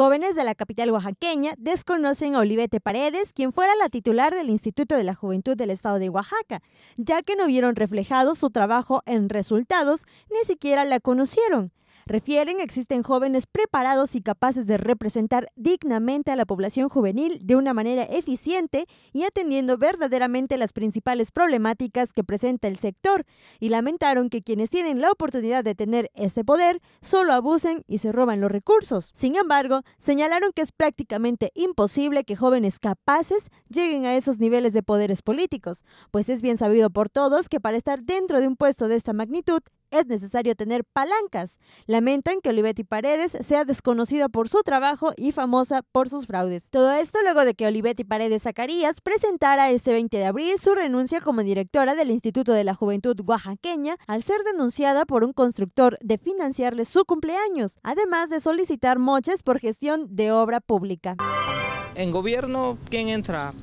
Jóvenes de la capital oaxaqueña desconocen a Olivete Paredes, quien fuera la titular del Instituto de la Juventud del Estado de Oaxaca, ya que no vieron reflejado su trabajo en resultados, ni siquiera la conocieron. Refieren, existen jóvenes preparados y capaces de representar dignamente a la población juvenil de una manera eficiente y atendiendo verdaderamente las principales problemáticas que presenta el sector, y lamentaron que quienes tienen la oportunidad de tener este poder solo abusen y se roban los recursos. Sin embargo, señalaron que es prácticamente imposible que jóvenes capaces lleguen a esos niveles de poderes políticos, pues es bien sabido por todos que para estar dentro de un puesto de esta magnitud es necesario tener palancas. Lamentan que Olivetti Paredes sea desconocida por su trabajo y famosa por sus fraudes. Todo esto luego de que Olivetti Paredes Zacarías presentara este 20 de abril su renuncia como directora del Instituto de la Juventud Oaxaqueña al ser denunciada por un constructor de financiarle su cumpleaños, además de solicitar moches por gestión de obra pública. En gobierno, ¿quién entra?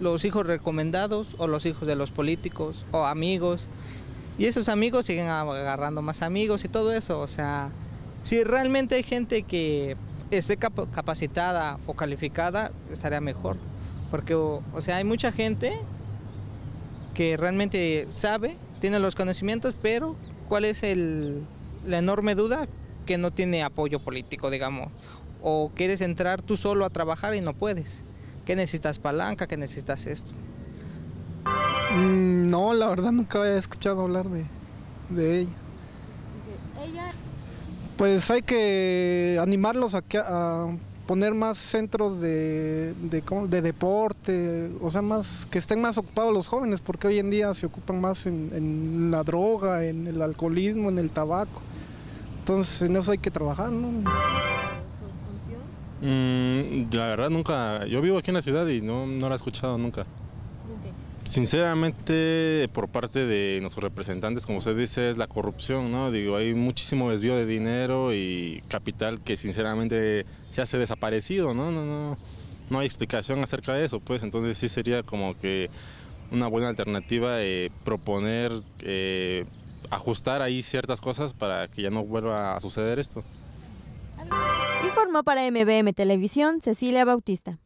¿Los hijos recomendados o los hijos de los políticos o amigos? Y esos amigos siguen agarrando más amigos y todo eso. O sea, si realmente hay gente que esté capacitada o calificada, estaría mejor. Porque, o, sea, hay mucha gente que realmente sabe, tiene los conocimientos, pero ¿cuál es el, la enorme duda? Que no tiene apoyo político, digamos. O quieres entrar tú solo a trabajar y no puedes. Que necesitas palanca, que necesitas esto la verdad nunca había escuchado hablar de, ella. Pues hay que animarlos a, a poner más centros de, de, deporte, o sea, más que estén más ocupados los jóvenes, porque hoy en día se ocupan más en, la droga, en el alcoholismo, en el tabaco. Entonces en eso hay que trabajar, ¿no? Mm, la verdad nunca, yo vivo aquí en la ciudad y no, no la he escuchado nunca. Sinceramente, por parte de nuestros representantes, como usted dice, es la corrupción, ¿no? Digo, hay muchísimo desvío de dinero y capital que sinceramente se hace desaparecido, ¿no? No, no, no hay explicación acerca de eso, pues entonces sí sería como que una buena alternativa eh, proponer eh, ajustar ahí ciertas cosas para que ya no vuelva a suceder esto. Informó para MBM Televisión Cecilia Bautista.